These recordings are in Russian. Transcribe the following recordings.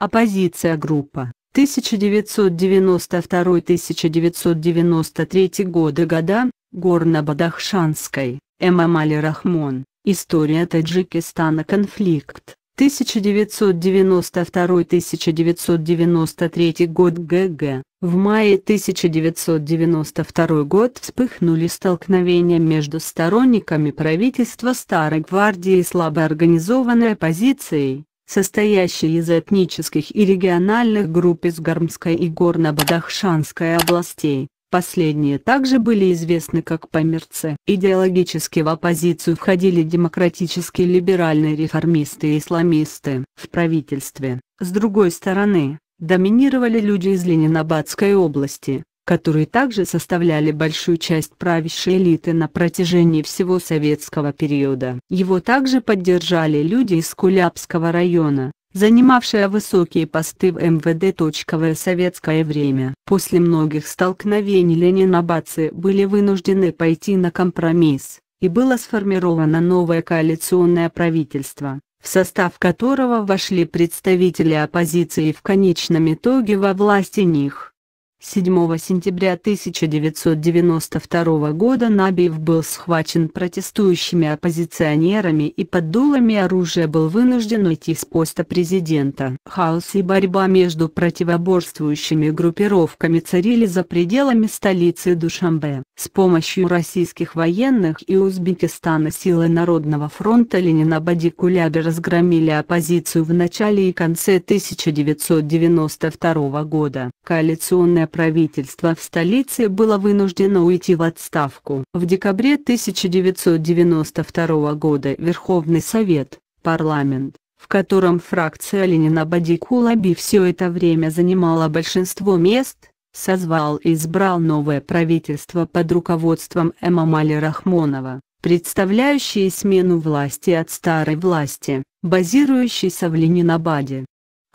Оппозиция группа 1992-1993 годы года, Горно-Бадахшанской, ММ Али Рахмон, История Таджикистана Конфликт, 1992-1993 год ГГ. В мае 1992 год вспыхнули столкновения между сторонниками правительства Старой Гвардии и слабо организованной оппозицией, состоящий из этнических и региональных групп из Гармской и Горно-Бадахшанской областей. Последние также были известны как померцы. Идеологически в оппозицию входили демократические либеральные реформисты и исламисты. В правительстве, с другой стороны, доминировали люди из Ленинабадской области, которые также составляли большую часть правящей элиты на протяжении всего советского периода. Его также поддержали люди из Кулябского района, занимавшие высокие посты в МВД. В советское время. После многих столкновений ленинобадцы были вынуждены пойти на компромисс, и было сформировано новое коалиционное правительство в состав которого вошли представители оппозиции и в конечном итоге во власти них. 7 сентября 1992 года Набиев был схвачен протестующими оппозиционерами и под дулами оружия был вынужден уйти с поста президента. Хаос и борьба между противоборствующими группировками царили за пределами столицы Душамбе. С помощью российских военных и Узбекистана силы Народного фронта Ленина Бадикуляби разгромили оппозицию в начале и конце 1992 года. Коалиционная правительство в столице было вынуждено уйти в отставку. В декабре 1992 года Верховный Совет, парламент, в котором фракция Ленина Бадикулаби все это время занимала большинство мест, созвал и избрал новое правительство под руководством Эмамали Рахмонова, представляющее смену власти от старой власти, базирующейся в Ленинабаде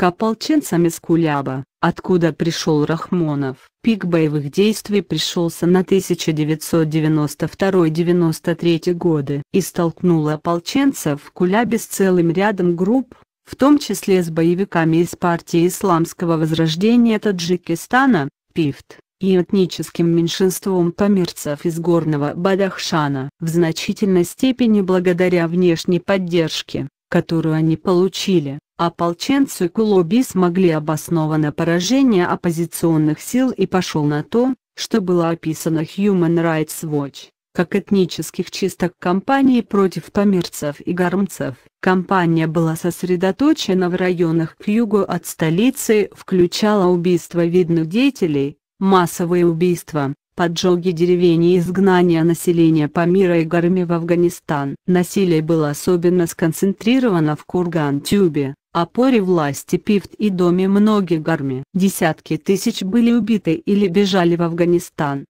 к ополченцам из Куляба, откуда пришел Рахмонов. Пик боевых действий пришелся на 1992-93 годы и столкнул ополченцев в Кулябе с целым рядом групп, в том числе с боевиками из партии Исламского Возрождения Таджикистана, ПИФТ, и этническим меньшинством померцев из горного Бадахшана. В значительной степени благодаря внешней поддержке, которую они получили, Ополченцы Кулоби смогли обоснованно поражение оппозиционных сил и пошел на то, что было описано Human Rights Watch, как этнических чисток кампании против тамирцев и гармцев. Кампания была сосредоточена в районах к югу от столицы, включала убийство видных деятелей, массовые убийства, поджоги деревень и изгнание населения Памира и Гарми в Афганистан. Насилие было особенно сконцентрировано в Курган-Тюбе, опоре власти Пифт и доме многих армий. Десятки тысяч были убиты или бежали в Афганистан,